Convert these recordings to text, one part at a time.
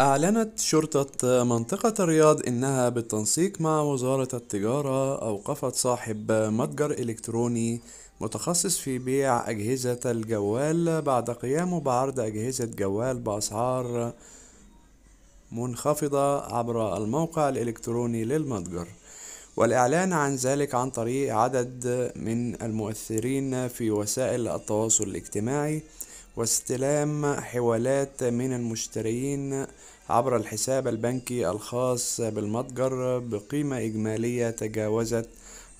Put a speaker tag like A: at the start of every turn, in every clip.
A: أعلنت شرطة منطقة الرياض إنها بالتنسيق مع وزارة التجارة أوقفت صاحب متجر إلكتروني متخصص في بيع أجهزة الجوال بعد قيامه بعرض أجهزة جوال بأسعار منخفضة عبر الموقع الإلكتروني للمتجر والإعلان عن ذلك عن طريق عدد من المؤثرين في وسائل التواصل الاجتماعي واستلام حوالات من المشترين عبر الحساب البنكي الخاص بالمتجر بقيمة إجمالية تجاوزت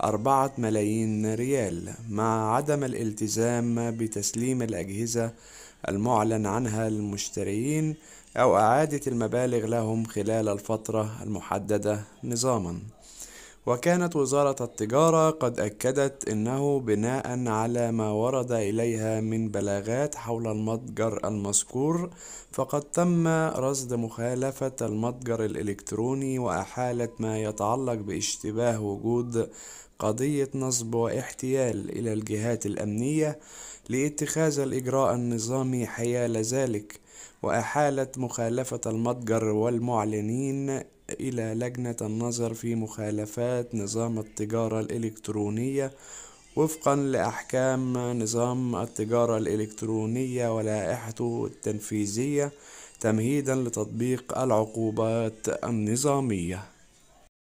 A: أربعة ملايين ريال مع عدم الالتزام بتسليم الأجهزة المعلن عنها للمشترين أو إعادة المبالغ لهم خلال الفترة المحددة نظامًا وكانت وزارة التجارة قد أكدت أنه بناء على ما ورد إليها من بلاغات حول المتجر المذكور فقد تم رصد مخالفة المتجر الإلكتروني وأحالت ما يتعلق باشتباه وجود قضية نصب واحتيال إلى الجهات الأمنية لاتخاذ الإجراء النظامي حيال ذلك وأحالت مخالفة المتجر والمعلنين إلى لجنة النظر في مخالفات نظام التجارة الإلكترونية وفقا لأحكام نظام التجارة الإلكترونية ولائحته التنفيذية تمهيدا لتطبيق العقوبات النظاميه